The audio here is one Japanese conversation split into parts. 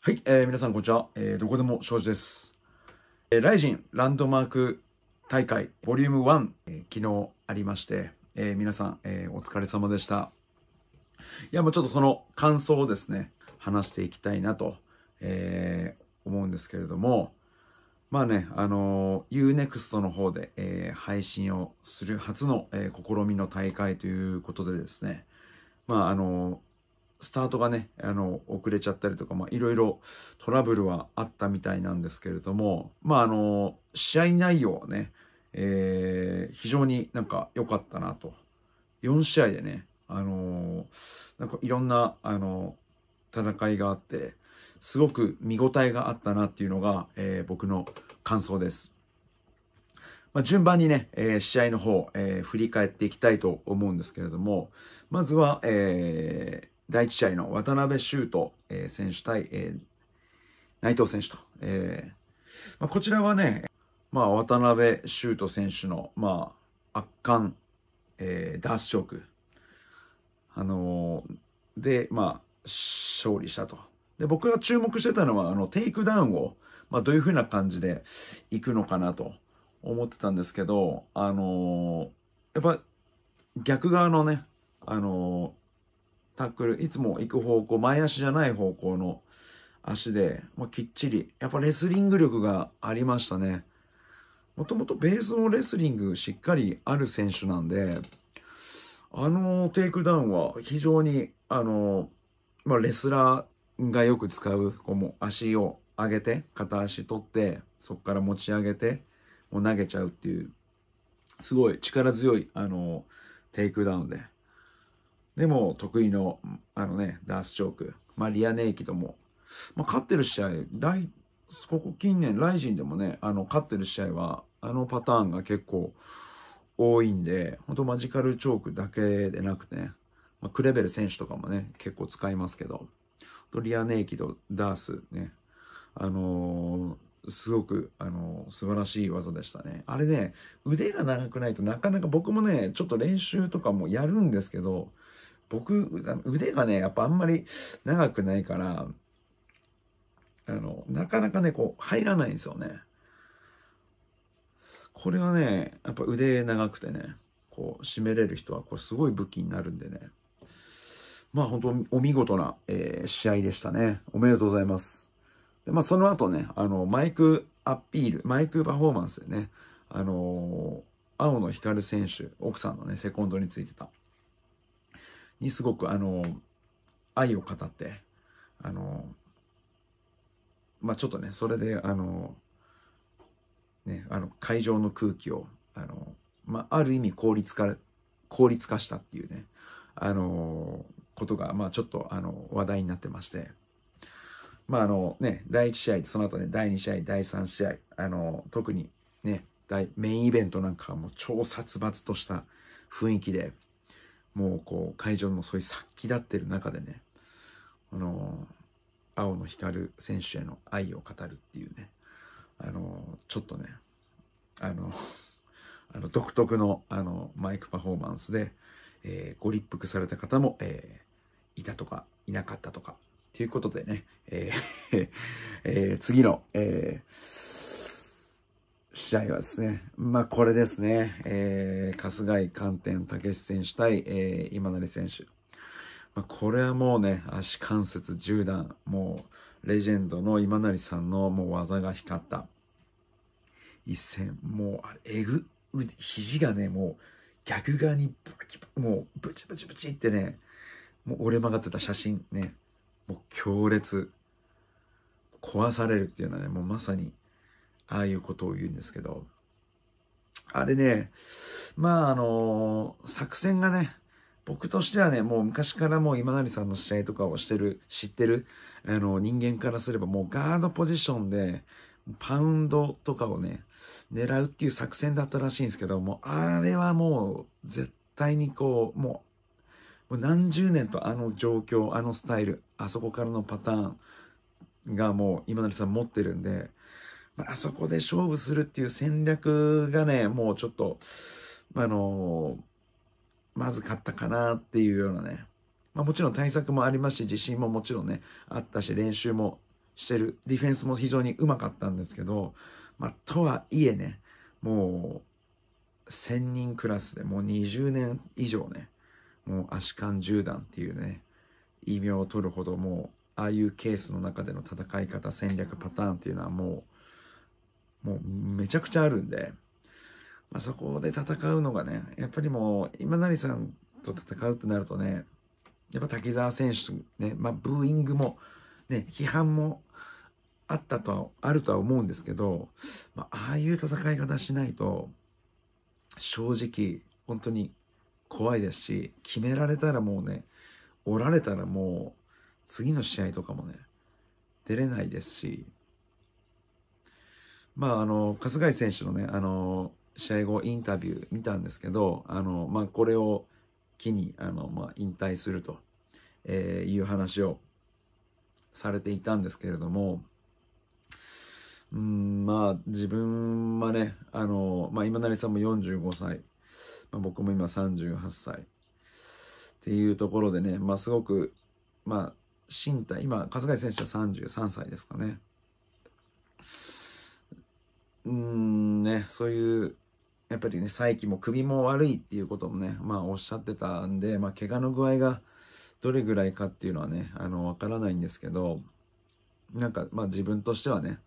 はい、えー、皆さんこんにちは、えー、どこでも庄司です、えー、ライジンランドマーク大会ボリューム1、えー、昨日ありまして、えー、皆さん、えー、お疲れ様でしたいやもうちょっとその感想をですね話していきたいなと、えー、思うんですけれどもまあねあのー、UNEXT の方で、えー、配信をする初の、えー、試みの大会ということでですねまああのースタートがね、あの、遅れちゃったりとか、まあ、いろいろトラブルはあったみたいなんですけれども、まあ、あの、試合内容はね、えー、非常になんか良かったなと。4試合でね、あのなんかいろんな、あの戦いがあって、すごく見応えがあったなっていうのが、えー、僕の感想です。まあ、順番にね、えー、試合の方、えー、振り返っていきたいと思うんですけれども、まずは、えー、第1試合の渡辺修斗、えー、選手対、えー、内藤選手と、えーまあ、こちらはね、まあ、渡辺修斗選手の、まあ、圧巻、えー、ダースチョーク、あのー、で、まあ、勝利したと。で僕が注目してたのはあのテイクダウンを、まあ、どういうふうな感じでいくのかなと思ってたんですけど、あのー、やっぱ逆側のね、あのタックル、いつも行く方向、前足じゃない方向の足で、まあ、きっちり。やっぱレスリング力がありましたね。もともとベースのレスリングしっかりある選手なんで、あのテイクダウンは非常に、あの、まあ、レスラーがよく使う、こうも足を上げて、片足取って、そこから持ち上げて、もう投げちゃうっていう、すごい力強い、あの、テイクダウンで。でも、得意の、あのね、ダースチョーク。まあ、リアネイキドも。まあ、勝ってる試合、大、ここ近年、ライジンでもね、あの、勝ってる試合は、あのパターンが結構多いんで、ほんとマジカルチョークだけでなくてね、まあ、クレベル選手とかもね、結構使いますけど、リアネイキとダースね、あのー、すごく、あのー、素晴らしい技でしたね。あれね、腕が長くないとなかなか僕もね、ちょっと練習とかもやるんですけど、僕、腕がね、やっぱあんまり長くないから、あの、なかなかね、こう、入らないんですよね。これはね、やっぱ腕長くてね、こう、締めれる人は、これすごい武器になるんでね。まあ本当お見事な、えー、試合でしたね。おめでとうございます。で、まあその後ね、あの、マイクアピール、マイクパフォーマンスでね、あのー、青野光選手、奥さんのね、セコンドについてたにすごくあの愛を語ってあのまあちょっとねそれであのねあの会場の空気をあの、まあ、ある意味効率化効率化したっていうねあのことが、まあ、ちょっとあの話題になってまして。まああのね、第1試合、その後ね、第2試合、第3試合、あの特にね、メインイベントなんかはもう超殺伐とした雰囲気で、もうこう会場のそういう殺気立ってる中でね、あのー、青の光選手への愛を語るっていうね、あのー、ちょっとね、あのー、あの独特のあのマイクパフォーマンスで、えご立腹された方も、えいたとかいなかったとか、ということでね、え え次の、えー試合はですね、まあこれですね、えー、春日井観点武志選手対、えー、今成選手。まあ、これはもうね、足関節10段、もうレジェンドの今成さんのもう技が光った一戦、もうあれ、えぐ、肘がね、もう逆側にもうブチブチブチってね、もう折れ曲がってた写真ね、もう強烈、壊されるっていうのはね、もうまさにああいうことを言うんですけど、あれね、まああの、作戦がね、僕としてはね、もう昔からもう今成さんの試合とかをしてる、知ってる、あの、人間からすればもうガードポジションで、パウンドとかをね、狙うっていう作戦だったらしいんですけど、もあれはもう絶対にこう、もう何十年とあの状況、あのスタイル、あそこからのパターンがもう今成さん持ってるんで、まあ、そこで勝負するっていう戦略がね、もうちょっと、あのー、まずかったかなっていうようなね。まあ、もちろん対策もありますし、自信ももちろんね、あったし、練習もしてる。ディフェンスも非常にうまかったんですけど、まあ、とはいえね、もう、1000人クラスでもう20年以上ね、もう足シ十段っていうね、異名を取るほどもう、ああいうケースの中での戦い方、戦略パターンっていうのはもう、もうめちゃくちゃあるんで、まあ、そこで戦うのがね、やっぱりもう今成さんと戦うってなるとね、やっぱ滝沢選手、ね、まあ、ブーイングも、ね、批判もあったとは、あるとは思うんですけど、まあ、ああいう戦い方しないと、正直、本当に怖いですし、決められたらもうね、おられたらもう、次の試合とかもね、出れないですし、まあ、あの、春日井選手のね、あの、試合後インタビュー見たんですけど、あの、まあ、これを機に、あの、まあ、引退すると、えー、いう話をされていたんですけれども、うん、まあ、自分はね、あの、まあ、今成さんも45歳、まあ、僕も今38歳、っていうところでね、まあ、すごく、まあ、身体、今、春日井選手は33歳ですかね。うんね、そういう、やっぱりね、再起も首も悪いっていうこともね、まあおっしゃってたんで、まあ怪我の具合がどれぐらいかっていうのはね、あの、わからないんですけど、なんかまあ自分としてはね、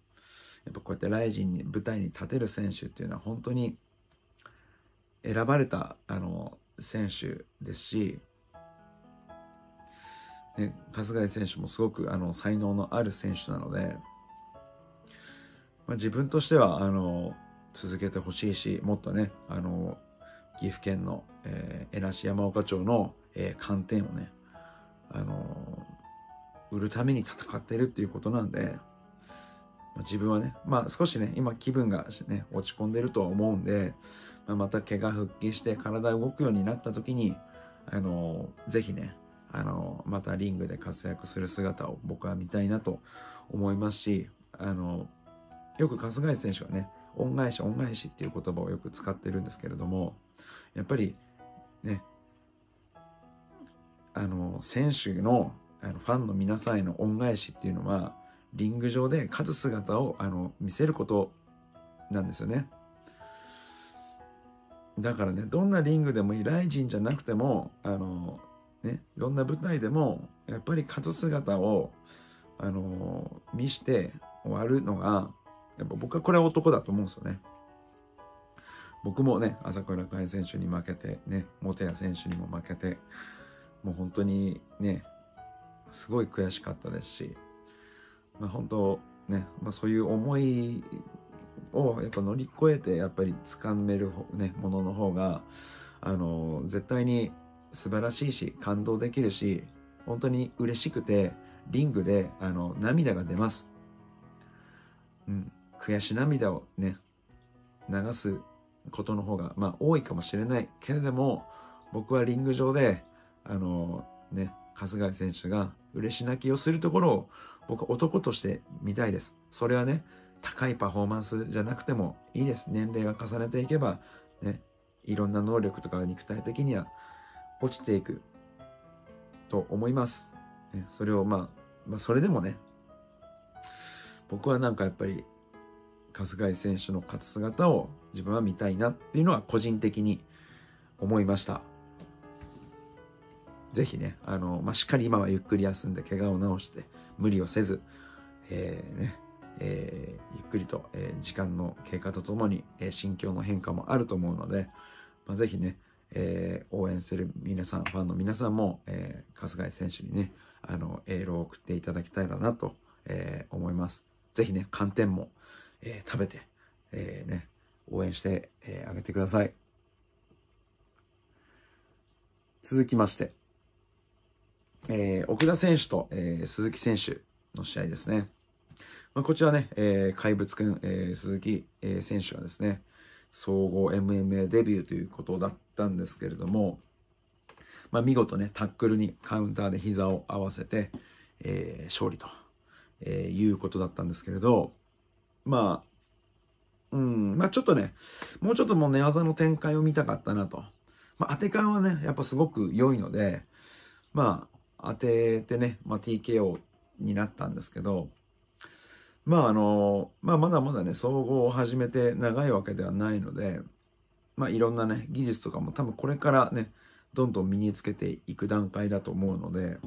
やっぱこうやってライジンに舞台に立てる選手っていうのは本当に選ばれた、あの、選手ですし、ね、春日井選手もすごくあの才能のある選手なので、まあ、自分としてはあの続けてほしいしもっとねあの岐阜県の、えー、江梨山岡町の、えー、寒天をねあの売るために戦ってるっていうことなんで、まあ、自分はねまあ少しね今気分が、ね、落ち込んでるとは思うんで、まあ、また怪我復帰して体動くようになった時にあのぜひねあのまたリングで活躍する姿を僕は見たいなと思いますしあのよく春日井選手はね、恩返し、恩返しっていう言葉をよく使ってるんですけれども、やっぱりね、あの、選手のあのファンの皆さんへの恩返しっていうのは、リング上で勝つ姿をあの見せることなんですよね。だからね、どんなリングでもいい、ライジンじゃなくても、あの、ね、いろんな舞台でも、やっぱり勝つ姿を、あの、見して終わるのが、やっぱ僕はこれは男だと思うんですよね。僕もね、朝倉海選手に負けて、ね、元谷選手にも負けて、もう本当にね、すごい悔しかったですし、まあ本当ね、まあそういう思いをやっぱ乗り越えて、やっぱり掴める、ね、ものの方が、あの、絶対に素晴らしいし、感動できるし、本当に嬉しくて、リングで、あの、涙が出ます。うん。悔し涙をね、流すことの方が、まあ多いかもしれないけれども、僕はリング上で、あのー、ね、春日井選手が嬉し泣きをするところを僕は男として見たいです。それはね、高いパフォーマンスじゃなくてもいいです。年齢が重ねていけば、ね、いろんな能力とか肉体的には落ちていくと思います。それをまあ、まあそれでもね、僕はなんかやっぱり春日井選手の勝つ姿を自分は見たいなっていうのは個人的に思いました。ぜひね、あの、まあ、しっかり今はゆっくり休んで怪我を治して無理をせず、えー、ね、えー、ゆっくりと、えー、時間の経過とともに、え心境の変化もあると思うので、まあ、ぜひね、え応援する皆さん、ファンの皆さんも、え春日井選手にね、あの、エールを送っていただきたいだなと、え思います。ぜひね、寒天も、えー、食べて、えー、ね、応援して、えあげてください。続きまして、え奥田選手と、え鈴木選手の試合ですね。まあ、こちらね、え怪物くん、え鈴木、え選手はですね、総合 MMA デビューということだったんですけれども、まあ、見事ね、タックルにカウンターで膝を合わせて、えー、勝利と、えー、いうことだったんですけれど、まあ、うん、まあちょっとね、もうちょっともう寝技の展開を見たかったなと。まあ当て感はね、やっぱすごく良いので、まあ当ててね、まあ TKO になったんですけど、まああの、まあまだまだね、総合を始めて長いわけではないので、まあいろんなね、技術とかも多分これからね、どんどん身につけていく段階だと思うので、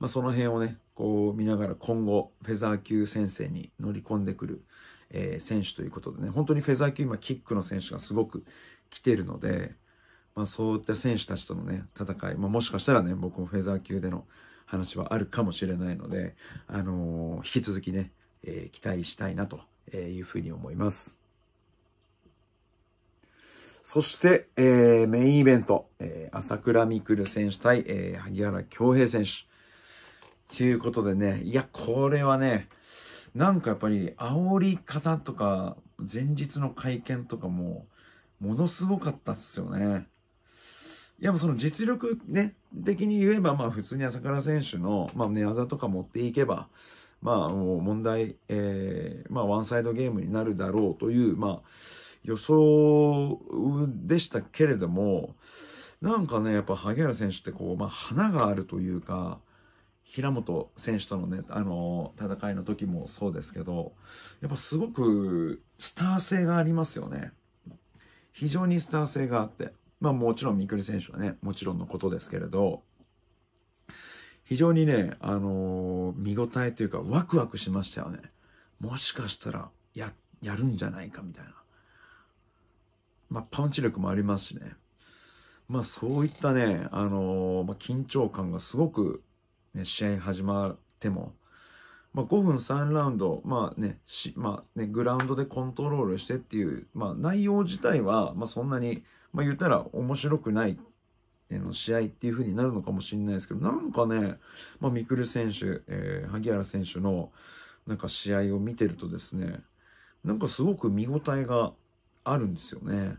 まあ、その辺をね、こう見ながら今後、フェザー級先生に乗り込んでくる、えー、選手ということでね、本当にフェザー級今キックの選手がすごく来てるので、まあ、そういった選手たちとのね、戦い、まあ、もしかしたらね、僕もフェザー級での話はあるかもしれないので、あのー、引き続きね、えー、期待したいなというふうに思います。そして、えー、メインイベント、えー、朝倉未来選手対、えー、萩原恭平選手。ちゅうことでね、いや、これはね、なんかやっぱり煽り方とか、前日の会見とかも、ものすごかったっすよね。いや、その実力ね、的に言えば、まあ普通に朝倉選手の、まあ寝技とか持っていけば、まあもう問題、えー、まあワンサイドゲームになるだろうという、まあ予想でしたけれども、なんかね、やっぱ萩原選手ってこう、まあ花があるというか、平本選手とのね、あの戦いの時もそうですけど、やっぱすごくスター性がありますよね。非常にスター性があって、まあもちろん三國選手はね、もちろんのことですけれど、非常にね、あのー、見応えというかワクワクしましたよね。もしかしたらや、やるんじゃないかみたいな。まあパンチ力もありますしね。まあそういったね、あのー、まあ、緊張感がすごくね、試合始まっても、まあ、5分3ラウンド、まあね、まあね、グラウンドでコントロールしてっていう、まあ内容自体は、まあそんなに、まあ言ったら面白くない、えの試合っていう風になるのかもしれないですけど、なんかね、まあミクル選手、えー、萩原選手の、なんか試合を見てるとですね、なんかすごく見応えがあるんですよね。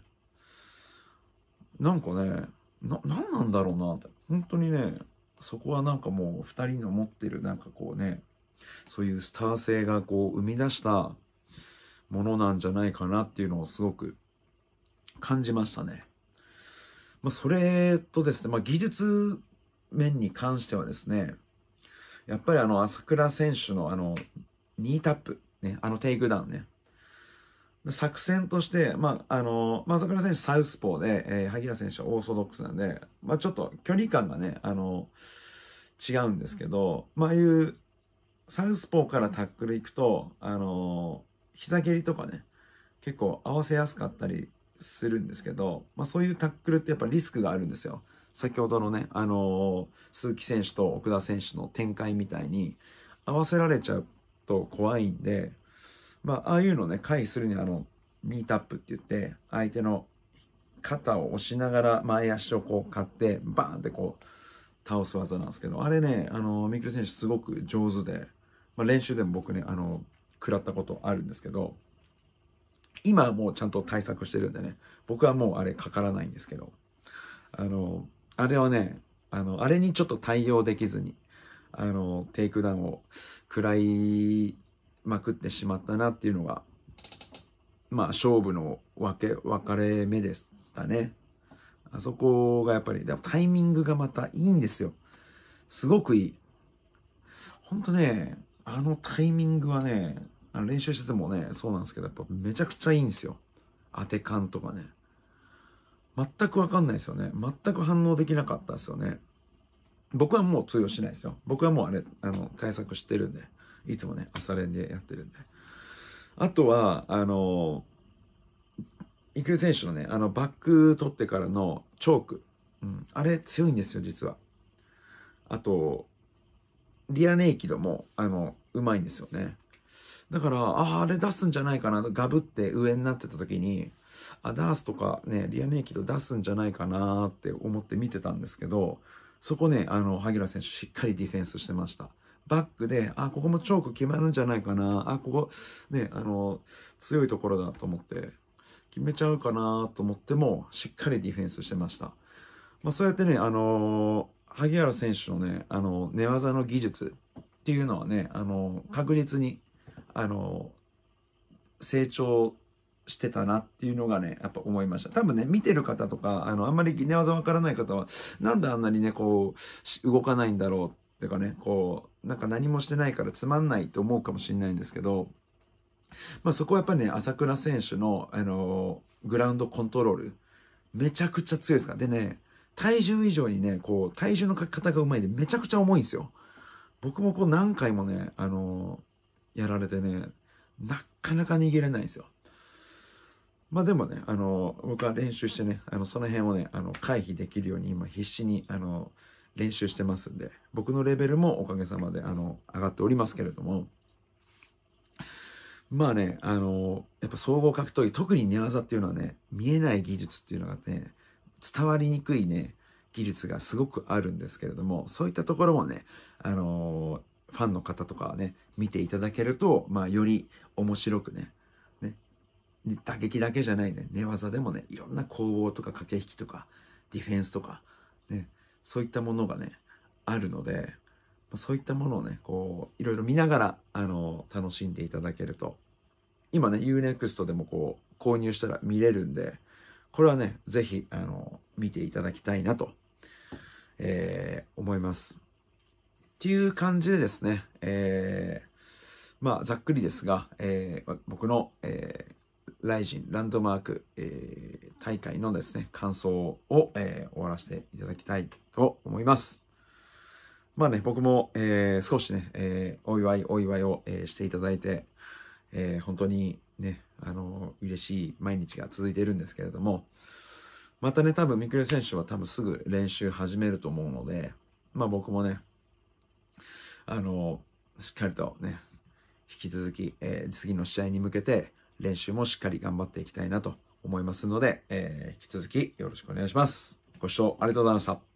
なんかね、な、何なんだろうなって。本当にね、そこはなんかもう2人の持ってるなんかこうねそういうスター性がこう生み出したものなんじゃないかなっていうのをすごく感じましたね。まあ、それとですね、まあ、技術面に関してはですねやっぱりあの朝倉選手のあのニータップねあのテイクダウンね作戦として、まあ、あの、まあ、桜選手サウスポーで、えー、萩谷選手はオーソドックスなんで、まあ、ちょっと距離感がね、あの、違うんですけど、まあ、いう、サウスポーからタックル行くと、あの、膝蹴りとかね、結構合わせやすかったりするんですけど、まあ、そういうタックルってやっぱリスクがあるんですよ。先ほどのね、あの鈴木選手と奥田選手の展開みたいに合わせられちゃうと怖いんで、まあ、ああいうのね、回避するにあの、ミートアップって言って、相手の肩を押しながら前足をこう買って、バーンってこう、倒す技なんですけど、あれね、あの、ミクル選手すごく上手で、まあ、練習でも僕ね、あの、食らったことあるんですけど、今はもうちゃんと対策してるんでね、僕はもうあれかからないんですけど、あの、あれはね、あの、あれにちょっと対応できずに、あの、テイクダウンを食らいまくってしまったなっていうのが、まあ、勝負の分け、分かれ目でしたね。あそこがやっぱり、でもタイミングがまたいいんですよ。すごくいい。ほんとね、あのタイミングはね、あの練習しててもね、そうなんですけど、やっぱめちゃくちゃいいんですよ。当て感とかね。全くわかんないですよね。全く反応できなかったですよね。僕はもう通用しないですよ。僕はもうあれ、あの、対策してるんで。いつもね、朝練でやってるんで。あとは、あのー、池選手のね、あの、バック取ってからのチョーク。うん。あれ強いんですよ、実は。あと、リアネイキドも、あの、うまいんですよね。だから、ああ、あれ出すんじゃないかなと、ガブって上になってた時に、あ、ダースとかね、リアネイキド出すんじゃないかなって思って見てたんですけど、そこね、あの、萩原選手しっかりディフェンスしてました。バックで、あ、ここもチョーク決まるんじゃないかな。あ、ここ、ね、あの、強いところだと思って、決めちゃうかなと思っても、しっかりディフェンスしてました。まあ、そうやってね、あのー、萩原選手のね、あの、寝技の技術っていうのはね、あのー、確実に、あのー、成長してたなっていうのがね、やっぱ思いました。多分ね、見てる方とか、あの、あんまり寝技わからない方は、なんであんなにね、こう、動かないんだろうてかね、こう、なんか何もしてないからつまんないと思うかもしれないんですけど、まあそこはやっぱりね、朝倉選手の、あのー、グラウンドコントロール、めちゃくちゃ強いですから。でね、体重以上にね、こう、体重のかき方がうまいんで、めちゃくちゃ重いんですよ。僕もこう何回もね、あのー、やられてね、なかなか逃げれないんですよ。まあでもね、あのー、僕は練習してね、あの、その辺をね、あの、回避できるように今必死に、あのー練習してますんで、僕のレベルもおかげさまで、あの、上がっておりますけれども、まあね、あの、やっぱ総合格闘技、特に寝技っていうのはね、見えない技術っていうのがね、伝わりにくいね、技術がすごくあるんですけれども、そういったところもね、あのファンの方とかはね、見ていただけると、まあ、より面白くね、ね、打撃だけじゃないね、寝技でもね、いろんな攻防とか駆け引きとか、ディフェンスとか、ね、そういったものがねあるので、まそういったものをねこういろいろ見ながらあの楽しんでいただけると今ね UNEXT でもこう購入したら見れるんでこれはね是非あの見ていただきたいなと、えー、思います。っていう感じでですね、えー、まあざっくりですが、えー、僕の、えライジンランドマーク、えー、大会のですね、感想を、えー、終わらせていただきたいと思います。まあね、僕も、えー、少しね、えー、お祝い、お祝いを、えー、していただいて、えー、本当にね、あのー、嬉しい毎日が続いているんですけれども、またね、多分、ミクレ選手は多分すぐ練習始めると思うので、まあ僕もね、あのー、しっかりとね、引き続き、えー、次の試合に向けて、練習もしっかり頑張っていきたいなと思いますので、えー、引き続きよろしくお願いします。ご視聴ありがとうございました。